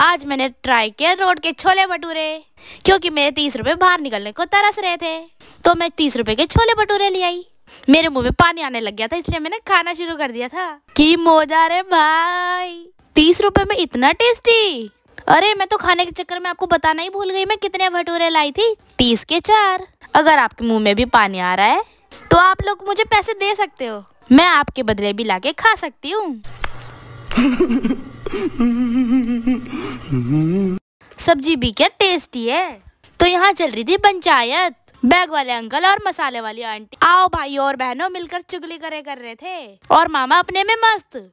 आज मैंने ट्राई किया रोड के छोले भटूरे क्योंकि मेरे तीस रुपए बाहर निकलने को तरस रहे थे तो मैं तीस रुपए के छोले भटूरे ले आई मेरे मुंह में पानी आने लग गया था इसलिए मैंने खाना शुरू कर दिया था कि मोजा रे भाई तीस रुपए में इतना टेस्टी अरे मैं तो खाने के चक्कर में आपको बताना ही भूल गई मैं कितने भटूरे लाई थी तीस के चार अगर आपके मुंह में भी पानी आ रहा है तो आप लोग मुझे पैसे दे सकते हो मैं आपके बदले भी लाके खा सकती हूँ सब्जी भी क्या टेस्टी है तो यहाँ चल रही थी पंचायत बैग वाले अंकल और मसाले वाली आंटी आओ भाई और बहनों मिलकर चुगली करे कर रहे थे और मामा अपने में मस्त